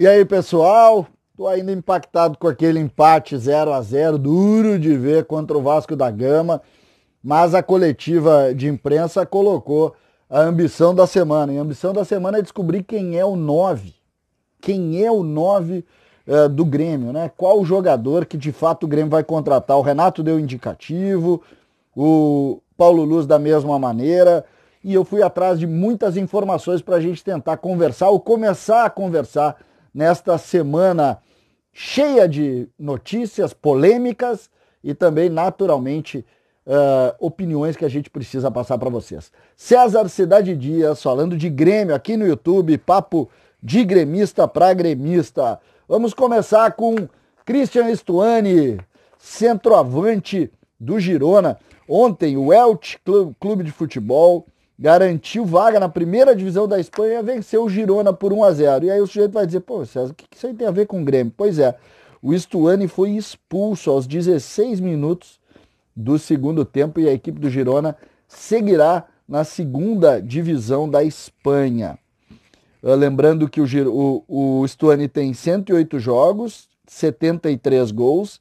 E aí, pessoal? Tô ainda impactado com aquele empate 0 a 0 duro de ver contra o Vasco da Gama, mas a coletiva de imprensa colocou a ambição da semana. E a ambição da semana é descobrir quem é o 9. Quem é o 9 uh, eh, do Grêmio, né? Qual o jogador que de fato o Grêmio vai contratar? O Renato deu indicativo, o Paulo Luz da mesma maneira. E eu fui atrás de muitas informações para a gente tentar conversar ou começar a conversar nesta semana cheia de notícias, polêmicas e também, naturalmente, uh, opiniões que a gente precisa passar para vocês. César Cidade Dias, falando de Grêmio aqui no YouTube, papo de gremista para gremista. Vamos começar com Christian Stuani, centroavante do Girona. Ontem, o Elche Clube de Futebol garantiu vaga na primeira divisão da Espanha, venceu o Girona por 1 a 0 E aí o sujeito vai dizer, pô, César, o que isso aí tem a ver com o Grêmio? Pois é, o Stuani foi expulso aos 16 minutos do segundo tempo e a equipe do Girona seguirá na segunda divisão da Espanha. Ah, lembrando que o, o, o Stuani tem 108 jogos, 73 gols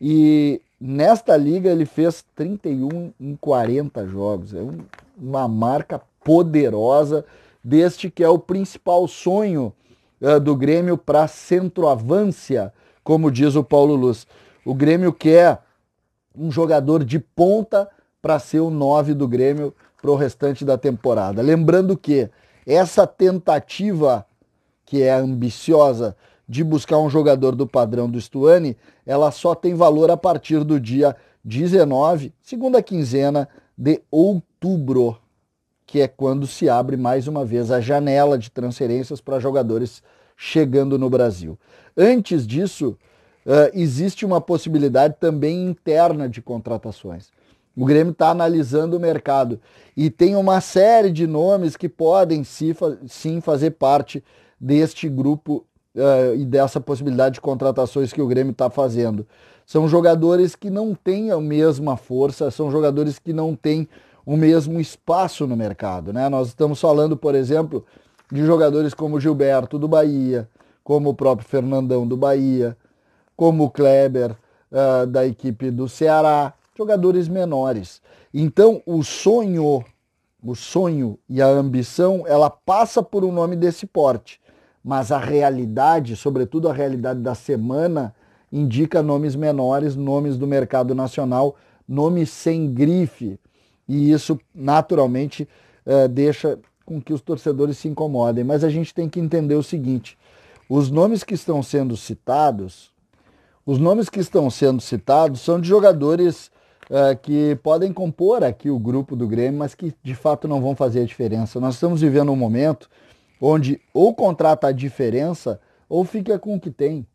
e nesta liga ele fez 31 em 40 jogos. É um uma marca poderosa deste que é o principal sonho uh, do Grêmio para centroavância, como diz o Paulo Luz. O Grêmio quer um jogador de ponta para ser o 9 do Grêmio para o restante da temporada. Lembrando que essa tentativa, que é ambiciosa, de buscar um jogador do padrão do Stuani, ela só tem valor a partir do dia 19, segunda quinzena de outubro outubro, que é quando se abre mais uma vez a janela de transferências para jogadores chegando no Brasil. Antes disso, uh, existe uma possibilidade também interna de contratações. O Grêmio está analisando o mercado e tem uma série de nomes que podem se, sim fazer parte deste grupo uh, e dessa possibilidade de contratações que o Grêmio está fazendo. São jogadores que não têm a mesma força, são jogadores que não têm o mesmo espaço no mercado. Né? Nós estamos falando, por exemplo, de jogadores como Gilberto do Bahia, como o próprio Fernandão do Bahia, como o Kleber uh, da equipe do Ceará, jogadores menores. Então o sonho, o sonho e a ambição, ela passa por um nome desse porte. Mas a realidade, sobretudo a realidade da semana, indica nomes menores, nomes do mercado nacional, nomes sem grife, e isso naturalmente eh, deixa com que os torcedores se incomodem. Mas a gente tem que entender o seguinte: os nomes que estão sendo citados, os nomes que estão sendo citados são de jogadores eh, que podem compor aqui o grupo do Grêmio, mas que de fato não vão fazer a diferença. Nós estamos vivendo um momento onde ou contrata a diferença ou fica com o que tem.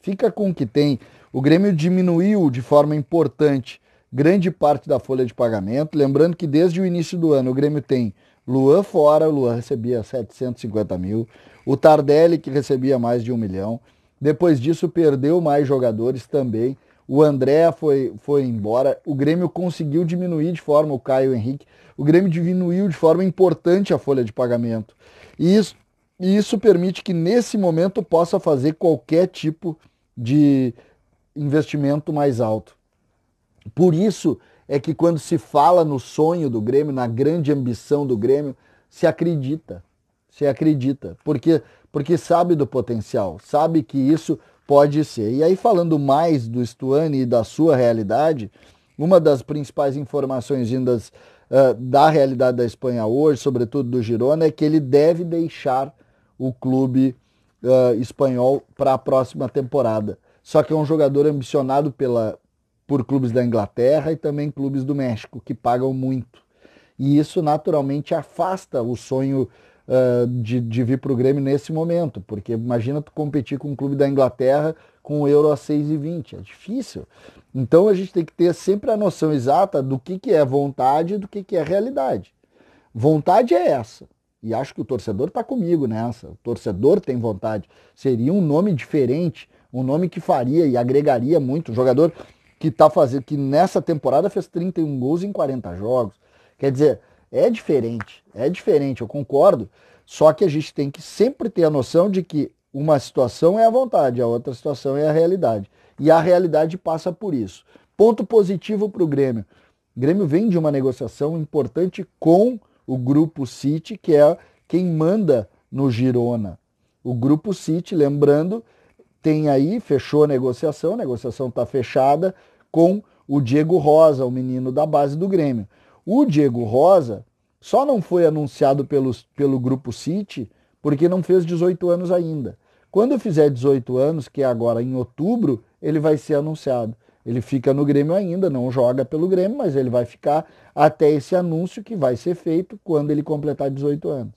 Fica com o que tem. O Grêmio diminuiu de forma importante grande parte da folha de pagamento. Lembrando que desde o início do ano o Grêmio tem Luan fora, o Luan recebia 750 mil, o Tardelli que recebia mais de um milhão. Depois disso perdeu mais jogadores também. O André foi, foi embora. O Grêmio conseguiu diminuir de forma o Caio Henrique. O Grêmio diminuiu de forma importante a folha de pagamento. E isso, e isso permite que nesse momento possa fazer qualquer tipo de investimento mais alto. Por isso é que quando se fala no sonho do Grêmio, na grande ambição do Grêmio, se acredita. Se acredita. Porque, porque sabe do potencial, sabe que isso pode ser. E aí, falando mais do Stuani e da sua realidade, uma das principais informações vindas uh, da realidade da Espanha hoje, sobretudo do Girona, é que ele deve deixar o clube uh, espanhol para a próxima temporada. Só que é um jogador ambicionado pela, por clubes da Inglaterra e também clubes do México, que pagam muito. E isso naturalmente afasta o sonho uh, de, de, vir para o Grêmio nesse momento, porque imagina tu competir com um clube da Inglaterra com o euro a 6,20, é difícil. Então a gente tem que ter sempre a noção exata do que, que é vontade e do que, que é realidade. Vontade é essa, e acho que o torcedor está comigo nessa. O torcedor tem vontade. Seria um nome diferente, um nome que faria e agregaria muito. O jogador que tá fazendo, que nessa temporada fez 31 gols em 40 jogos. Quer dizer, é diferente, é diferente, eu concordo. Só que a gente tem que sempre ter a noção de que uma situação é a vontade, a outra situação é a realidade. E a realidade passa por isso. Ponto positivo para o Grêmio. Grêmio vem de uma negociação importante com o Grupo City, que é quem manda no Girona. O Grupo City, lembrando, tem aí, fechou a negociação, a negociação está fechada com o Diego Rosa, o menino da base do Grêmio. O Diego Rosa só não foi anunciado pelos, pelo Grupo City porque não fez 18 anos ainda. Quando fizer 18 anos, que é agora em outubro, ele vai ser anunciado. Ele fica no Grêmio ainda, não joga pelo Grêmio, mas ele vai ficar até esse anúncio que vai ser feito quando ele completar 18 anos.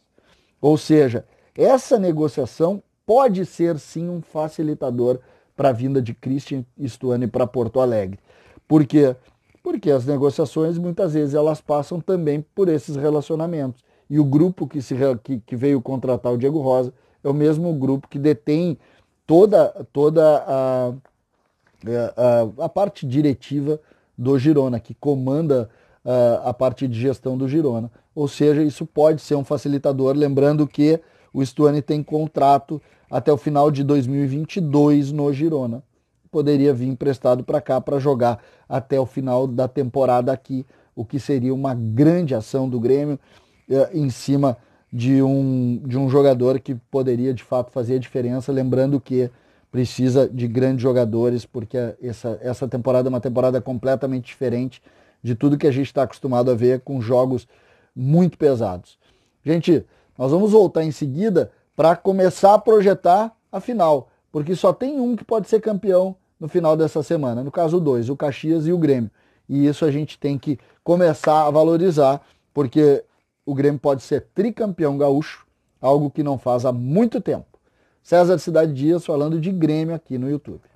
Ou seja, essa negociação pode ser sim um facilitador para a vinda de Christian Stuani para Porto Alegre. Por quê? Porque as negociações muitas vezes elas passam também por esses relacionamentos. E o grupo que, se, que, que veio contratar o Diego Rosa é o mesmo grupo que detém toda, toda a, é, a, a parte diretiva do Girona, que comanda a, ah, a parte de gestão do Girona. Ou seja, isso pode ser um facilitador, lembrando que o Stuani tem contrato até o final de 2022 no Girona. Poderia vir emprestado para cá para jogar até o final da temporada aqui, o que seria uma grande ação do Grêmio eh, em cima de um, de um jogador que poderia de fato fazer a diferença, lembrando que precisa de grandes jogadores, porque essa, essa temporada é uma temporada completamente diferente de tudo que a gente está acostumado a ver com jogos muito pesados. Gente, nós vamos voltar em seguida para começar a projetar a final, porque só tem um que pode ser campeão no final dessa semana. No caso, dois, o Caxias e o Grêmio. E isso a gente tem que começar a valorizar, porque o Grêmio pode ser tricampeão gaúcho, algo que não faz há muito tempo. César Cidade Dias falando de Grêmio aqui no YouTube.